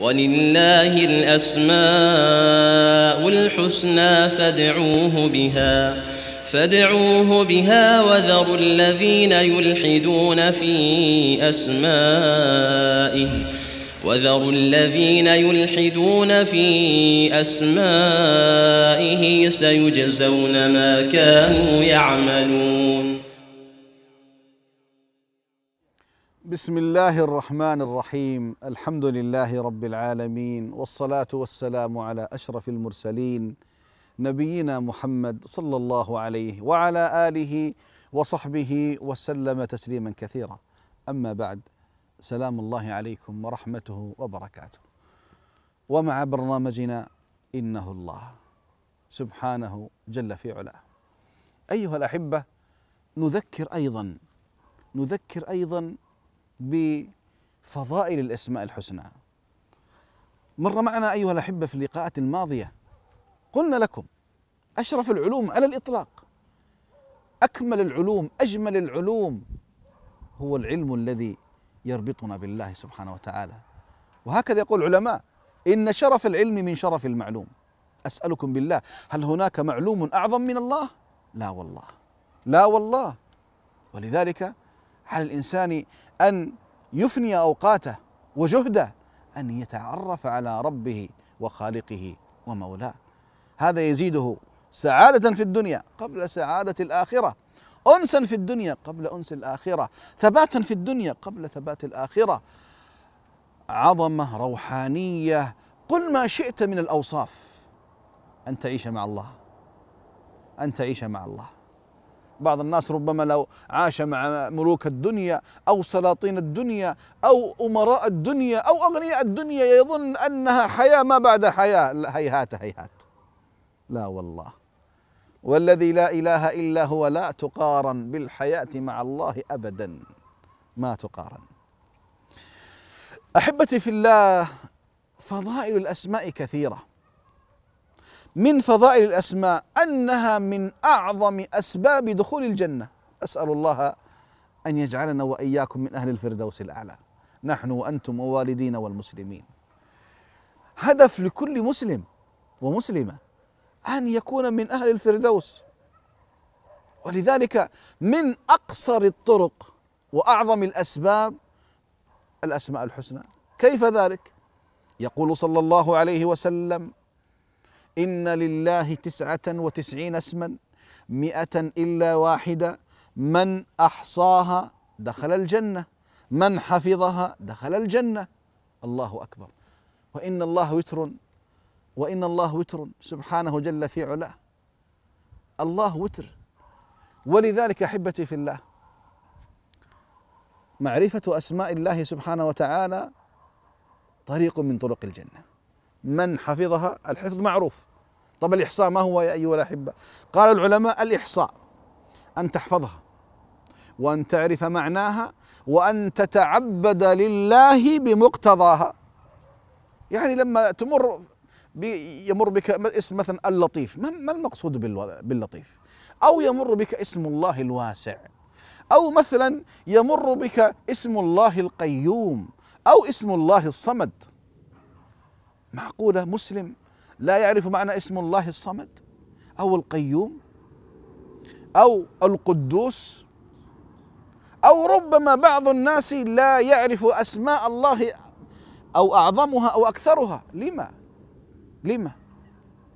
ولله الأسماء الحسنى فادعوه بها فادعوه بها وذروا الذين يلحدون في أسمائه وذروا الذين يلحدون في أسمائه سيجزون ما كانوا يعملون بسم الله الرحمن الرحيم الحمد لله رب العالمين والصلاه والسلام على اشرف المرسلين نبينا محمد صلى الله عليه وعلى اله وصحبه وسلم تسليما كثيرا اما بعد سلام الله عليكم ورحمته وبركاته ومع برنامجنا انه الله سبحانه جل في علاه ايها الاحبه نذكر ايضا نذكر ايضا بفضائل الأسماء الحسنى مر معنا أيها الأحبة في اللقاءات الماضية قلنا لكم أشرف العلوم على الإطلاق أكمل العلوم أجمل العلوم هو العلم الذي يربطنا بالله سبحانه وتعالى وهكذا يقول العلماء إن شرف العلم من شرف المعلوم أسألكم بالله هل هناك معلوم أعظم من الله؟ لا والله لا والله ولذلك على الانسان ان يفني اوقاته وجهده ان يتعرف على ربه وخالقه ومولاه هذا يزيده سعاده في الدنيا قبل سعاده الاخره انسا في الدنيا قبل انس الاخره ثباتا في الدنيا قبل ثبات الاخره عظمه روحانيه قل ما شئت من الاوصاف ان تعيش مع الله ان تعيش مع الله بعض الناس ربما لو عاش مع ملوك الدنيا او سلاطين الدنيا او امراء الدنيا او اغنياء الدنيا يظن انها حياه ما بعد حياه هيهات هيهات لا والله والذي لا اله الا هو لا تقارن بالحياه مع الله ابدا ما تقارن احبتي في الله فضائل الاسماء كثيره من فضائل الاسماء انها من اعظم اسباب دخول الجنه اسال الله ان يجعلنا واياكم من اهل الفردوس الاعلى نحن وانتم ووالدينا والمسلمين هدف لكل مسلم ومسلمه ان يكون من اهل الفردوس ولذلك من اقصر الطرق واعظم الاسباب الاسماء الحسنى كيف ذلك يقول صلى الله عليه وسلم إن لله تسعة وتسعين اسما مئة إلا واحدة من أحصاها دخل الجنة من حفظها دخل الجنة الله أكبر وإن الله وتر وإن الله وتر سبحانه جل في علاه الله وتر ولذلك أحبتي في الله معرفة أسماء الله سبحانه وتعالى طريق من طرق الجنة من حفظها الحفظ معروف طب الإحصاء ما هو يا أيها الأحبة قال العلماء الإحصاء أن تحفظها وأن تعرف معناها وأن تتعبد لله بمقتضاها يعني لما تمر يمر بك اسم مثلا اللطيف ما المقصود باللطيف أو يمر بك اسم الله الواسع أو مثلا يمر بك اسم الله القيوم أو اسم الله الصمد معقولة مسلم لا يعرف معنى اسم الله الصمد أو القيوم أو القدوس أو ربما بعض الناس لا يعرف أسماء الله أو أعظمها أو أكثرها لما؟ لما؟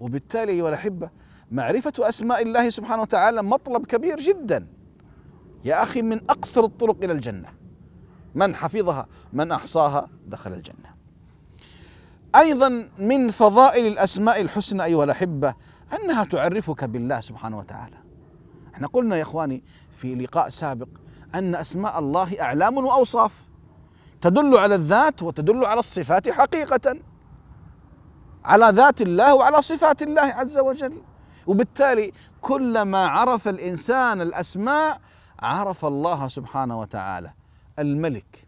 وبالتالي أيها الأحبة معرفة أسماء الله سبحانه وتعالى مطلب كبير جدا يا أخي من أقصر الطرق إلى الجنة من حفظها من أحصاها دخل الجنة أيضا من فضائل الأسماء الحسنى أيها الأحبة أنها تعرفك بالله سبحانه وتعالى احنا قلنا يا إخواني في لقاء سابق أن أسماء الله أعلام وأوصاف تدل على الذات وتدل على الصفات حقيقة على ذات الله وعلى صفات الله عز وجل وبالتالي كلما عرف الإنسان الأسماء عرف الله سبحانه وتعالى الملك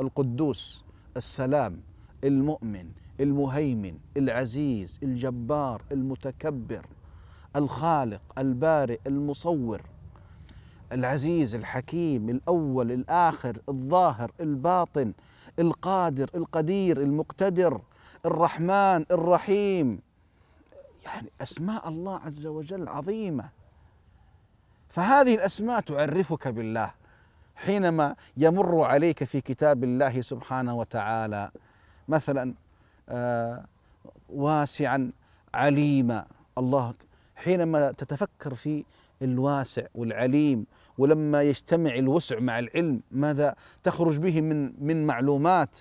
القدوس السلام المؤمن المهيمن العزيز الجبار المتكبر الخالق البارئ المصور العزيز الحكيم الاول الاخر الظاهر الباطن القادر القدير المقتدر الرحمن الرحيم يعني اسماء الله عز وجل عظيمه فهذه الاسماء تعرفك بالله حينما يمر عليك في كتاب الله سبحانه وتعالى مثلا آه، واسعا عليما الله حينما تتفكر في الواسع والعليم ولما يجتمع الوسع مع العلم ماذا تخرج به من من معلومات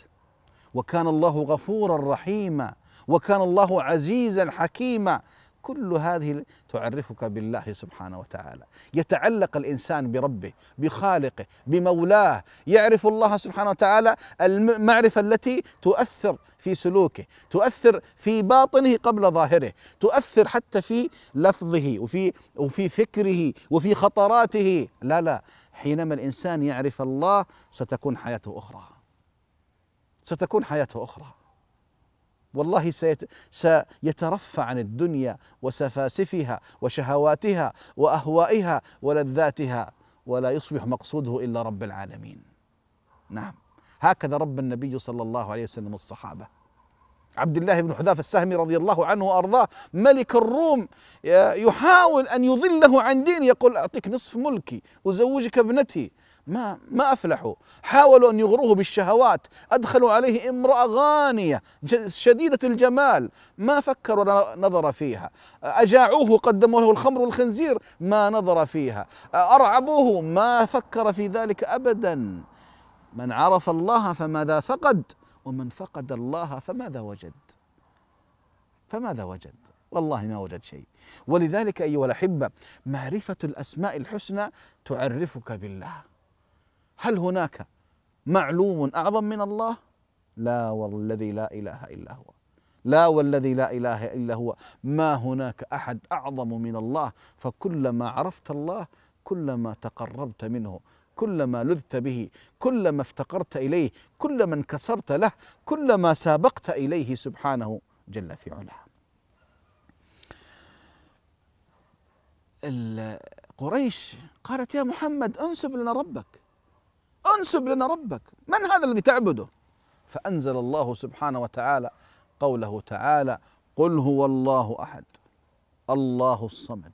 وكان الله غفورا رحيما وكان الله عزيزا حكيما كل هذه تعرفك بالله سبحانه وتعالى يتعلق الانسان بربه بخالقه بمولاه يعرف الله سبحانه وتعالى المعرفه التي تؤثر في سلوكه تؤثر في باطنه قبل ظاهره تؤثر حتى في لفظه وفي وفي فكره وفي خطراته لا لا حينما الانسان يعرف الله ستكون حياته اخرى ستكون حياته اخرى والله سيت... سيترفع عن الدنيا وسفاسفها وشهواتها واهوائها ولذاتها ولا يصبح مقصوده الا رب العالمين. نعم هكذا رب النبي صلى الله عليه وسلم الصحابه. عبد الله بن حذافه السهمي رضي الله عنه وارضاه ملك الروم يحاول ان يضله عن دينه يقول اعطيك نصف ملكي ازوجك ابنتي ما ما افلحوا حاولوا ان يغروه بالشهوات ادخلوا عليه امراه غانيه شديده الجمال ما فكر ولا نظر فيها اجاعوه قدموا له الخمر والخنزير ما نظر فيها ارعبوه ما فكر في ذلك ابدا من عرف الله فماذا فقد ومن فقد الله فماذا وجد فماذا وجد والله ما وجد شيء ولذلك أيها الأحبة معرفة الأسماء الحسنى تعرفك بالله هل هناك معلوم أعظم من الله لا والذي لا إله إلا هو لا والذي لا إله إلا هو ما هناك أحد أعظم من الله فكلما عرفت الله كلما تقربت منه كلما لذت به كلما افتقرت إليه كلما انكسرت له كلما سابقت إليه سبحانه جل في علاه قريش قالت يا محمد انسب لنا ربك انسب لنا ربك من هذا الذي تعبده فأنزل الله سبحانه وتعالى قوله تعالى قل هو الله أحد الله الصمد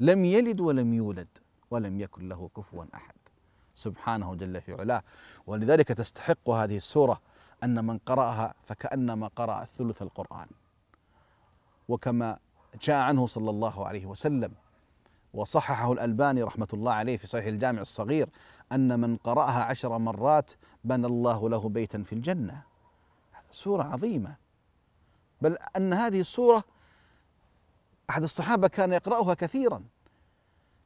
لم يلد ولم يولد ولم يكن له كفوا أحد سبحانه جل في علاه ولذلك تستحق هذه السورة أن من قرأها فكأنما قرأ ثلث القرآن وكما جاء عنه صلى الله عليه وسلم وصححه الألباني رحمة الله عليه في صحيح الجامع الصغير أن من قرأها عشر مرات بنى الله له بيتا في الجنة سورة عظيمة بل أن هذه السورة أحد الصحابة كان يقرأها كثيرا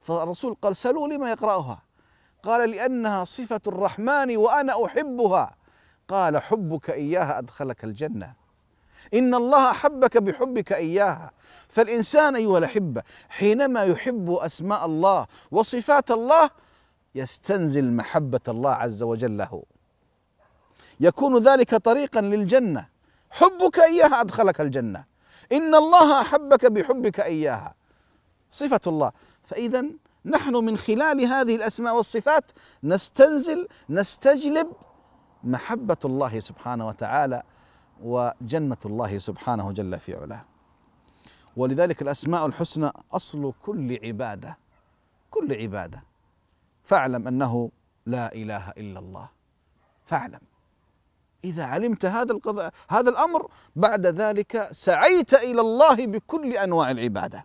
فالرسول قال سألوا لما يقرأها قال لأنها صفة الرحمن وأنا أحبها قال حبك إياها أدخلك الجنة إن الله أحبك بحبك إياها فالإنسان أيها الأحبة حينما يحب أسماء الله وصفات الله يستنزل محبة الله عز وجل له يكون ذلك طريقا للجنة حبك إياها أدخلك الجنة إن الله أحبك بحبك إياها صفة الله فإذا نحن من خلال هذه الأسماء والصفات نستنزل نستجلب محبة الله سبحانه وتعالى وجنة الله سبحانه جل في علاه ولذلك الأسماء الحسنى أصل كل عبادة كل عبادة فاعلم أنه لا إله إلا الله فاعلم إذا علمت هذا القضاء هذا الأمر بعد ذلك سعيت إلى الله بكل أنواع العبادة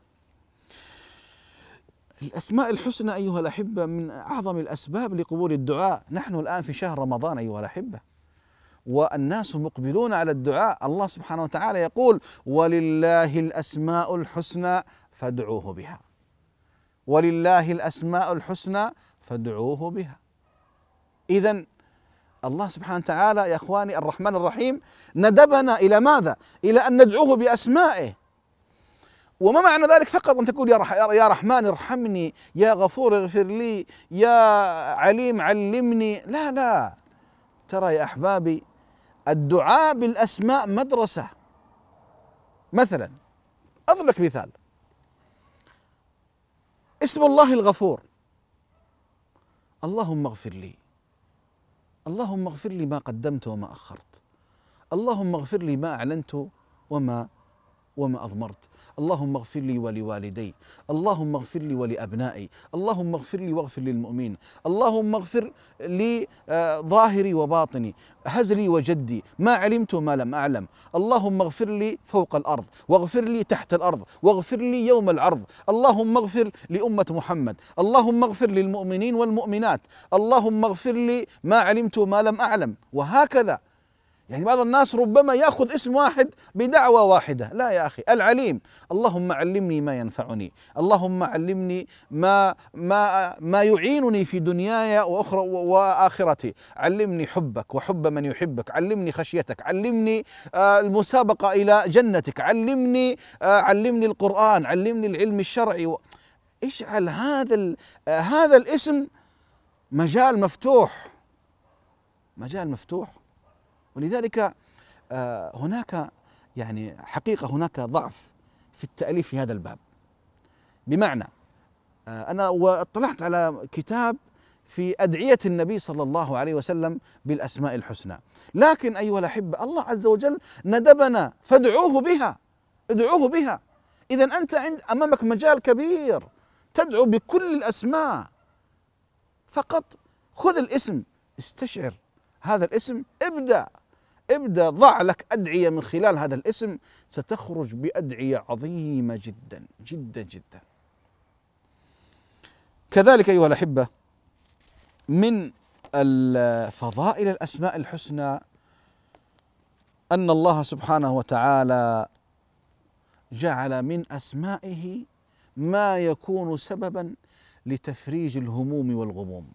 الأسماء الحسنى أيها الأحبة من أعظم الأسباب لقبول الدعاء نحن الآن في شهر رمضان أيها الأحبة والناس مقبلون على الدعاء الله سبحانه وتعالى يقول ولله الأسماء الحسنى فادعوه بها ولله الأسماء الحسنى فادعوه بها إذا الله سبحانه وتعالى يا إخواني الرحمن الرحيم ندبنا إلى ماذا؟ إلى أن ندعوه بأسمائه وما معنى ذلك فقط ان تقول يا رح يا رحمن ارحمني يا غفور اغفر لي يا عليم علمني لا لا ترى يا احبابي الدعاء بالاسماء مدرسه مثلا اضرب لك مثال اسم الله الغفور اللهم اغفر لي اللهم اغفر لي ما قدمت وما اخرت اللهم اغفر لي ما اعلنت وما وما أضمرت اللهم اغفر لي ولوالدي اللهم اغفر لي ولأبنائي اللهم اغفر لي واغفر للمؤمنين اللهم اغفر لي آه، ظاهري وباطني هزلي وجدي ما علمت وما لم أعلم اللهم اغفر لي فوق الأرض واغفر لي تحت الأرض واغفر لي يوم العرض اللهم اغفر لأمة محمد اللهم اغفر للمؤمنين والمؤمنات اللهم اغفر لي ما علمت وما لم أعلم وهكذا يعني بعض الناس ربما ياخذ اسم واحد بدعوه واحده، لا يا اخي، العليم، اللهم علمني ما ينفعني، اللهم علمني ما ما ما يعينني في دنياي واخرى واخرتي، علمني حبك وحب من يحبك، علمني خشيتك، علمني آه، المسابقه الى جنتك، علمني آه، علمني القران، علمني العلم الشرعي، اجعل هذا آه، هذا الاسم مجال مفتوح مجال مفتوح ولذلك آه، هناك يعني حقيقه هناك ضعف في التاليف في هذا الباب بمعنى آه، انا واطلعت على كتاب في ادعيه النبي صلى الله عليه وسلم بالاسماء الحسنى لكن ايها الاحبه الله عز وجل ندبنا فادعوه بها ادعوه بها اذا انت عند امامك مجال كبير تدعو بكل الاسماء فقط خذ الاسم استشعر هذا الاسم ابدأ ابدأ ضع لك أدعية من خلال هذا الاسم ستخرج بأدعية عظيمة جدا جدا جدا كذلك أيها الأحبة من الفضائل الأسماء الحسنى أن الله سبحانه وتعالى جعل من أسمائه ما يكون سببا لتفريج الهموم والغموم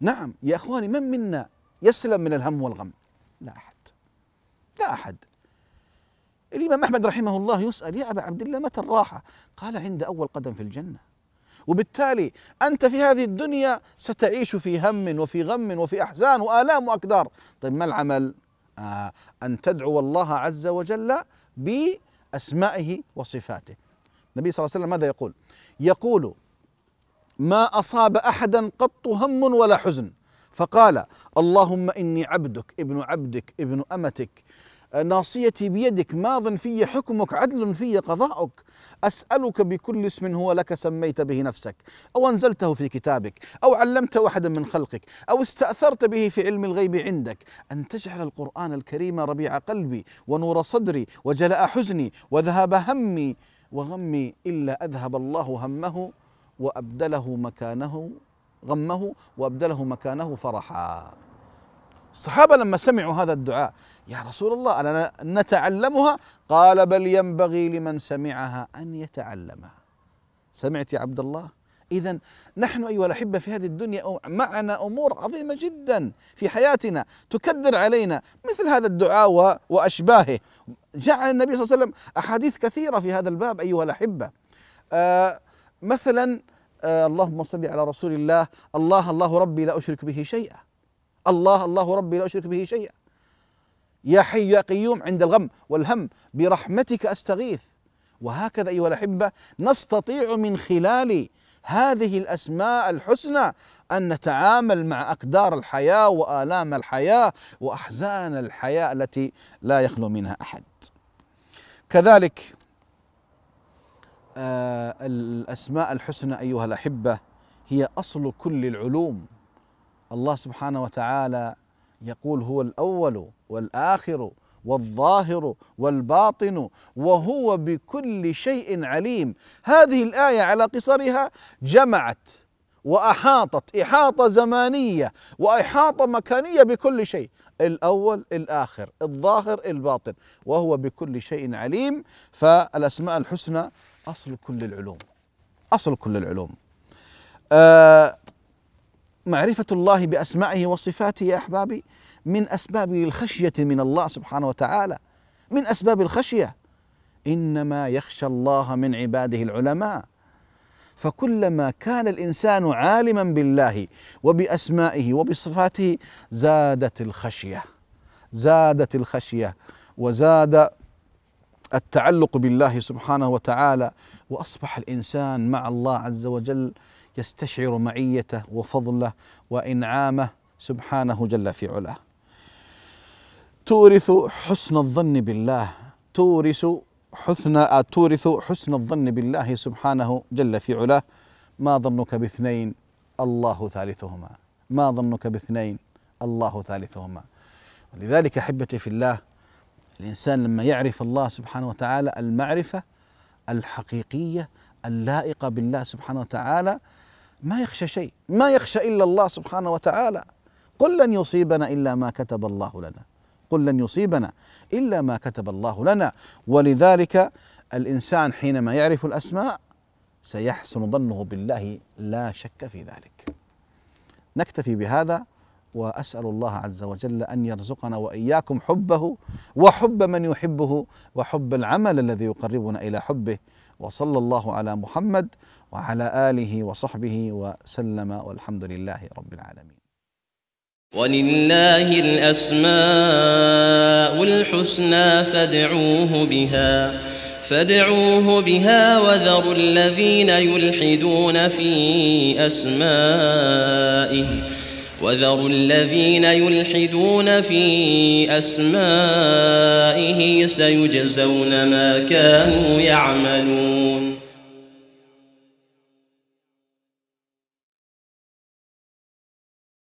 نعم يا اخواني من منا يسلم من الهم والغم لا أحد لا أحد الإمام أحمد رحمه الله يسأل يا أبا عبد الله متى الراحة قال عند أول قدم في الجنة وبالتالي أنت في هذه الدنيا ستعيش في هم وفي غم وفي أحزان وآلام وأقدار طيب ما العمل آه أن تدعو الله عز وجل بأسمائه وصفاته النبي صلى الله عليه وسلم ماذا يقول يقول ما أصاب أحدا قط هم ولا حزن فقال اللهم إني عبدك ابن عبدك ابن أمتك ناصيتي بيدك ماض في حكمك عدل في قضاؤك اسالك بكل اسم هو لك سميت به نفسك او انزلته في كتابك او علمت احدا من خلقك او استاثرت به في علم الغيب عندك ان تجعل القران الكريم ربيع قلبي ونور صدري وجلاء حزني وذهاب همي وغمي الا اذهب الله همه وابدله مكانه غمه وابدله مكانه فرحا الصحابة لما سمعوا هذا الدعاء يا رسول الله أنا نتعلمها قال بل ينبغي لمن سمعها أن يتعلمها سمعت يا عبد الله إذا نحن أيها الأحبة في هذه الدنيا معنا أمور عظيمة جدا في حياتنا تكدر علينا مثل هذا الدعاء وأشباهه جعل النبي صلى الله عليه وسلم أحاديث كثيرة في هذا الباب أيها الأحبة آه مثلا آه، اللهم صل على رسول الله الله الله ربي لا أشرك به شيئا الله الله ربي لا أشرك به شيئا يا حي يا قيوم عند الغم والهم برحمتك أستغيث وهكذا أيها الأحبة نستطيع من خلال هذه الأسماء الحسنى أن نتعامل مع أقدار الحياة وآلام الحياة وأحزان الحياة التي لا يخلو منها أحد كذلك آه، الأسماء الحسنى أيها الأحبة هي أصل كل العلوم الله سبحانه وتعالى يقول هو الأول والآخر والظاهر والباطن وهو بكل شيء عليم هذه الآية على قصرها جمعت وأحاطت إحاطة زمانية وإحاطة مكانية بكل شيء الأول الآخر الظاهر الباطن وهو بكل شيء عليم فالأسماء الحسنى أصل كل العلوم أصل كل العلوم آه معرفة الله بأسمائه وصفاته يا أحبابي من أسباب الخشية من الله سبحانه وتعالى من أسباب الخشية إنما يخشى الله من عباده العلماء فكلما كان الانسان عالما بالله وباسمائه وبصفاته زادت الخشيه زادت الخشيه وزاد التعلق بالله سبحانه وتعالى واصبح الانسان مع الله عز وجل يستشعر معيته وفضله وانعامه سبحانه جل في علاه تورث حسن الظن بالله تورث حسن آه، تورث حسن الظن بالله سبحانه جل في علاه ما ظنك باثنين الله ثالثهما ما ظنك باثنين الله ثالثهما ولذلك احبتي في الله الانسان لما يعرف الله سبحانه وتعالى المعرفه الحقيقيه اللائقه بالله سبحانه وتعالى ما يخشى شيء ما يخشى الا الله سبحانه وتعالى قل لن يصيبنا الا ما كتب الله لنا قل لن يصيبنا الا ما كتب الله لنا ولذلك الانسان حينما يعرف الاسماء سيحسن ظنه بالله لا شك في ذلك. نكتفي بهذا واسال الله عز وجل ان يرزقنا واياكم حبه وحب من يحبه وحب العمل الذي يقربنا الى حبه وصلى الله على محمد وعلى اله وصحبه وسلم والحمد لله رب العالمين. ولله الأسماء الحسنى فادعوه بها فادعوه بها وذروا الذين يلحدون في أسمائه وذروا الذين يلحدون في أسمائه سيجزون ما كانوا يعملون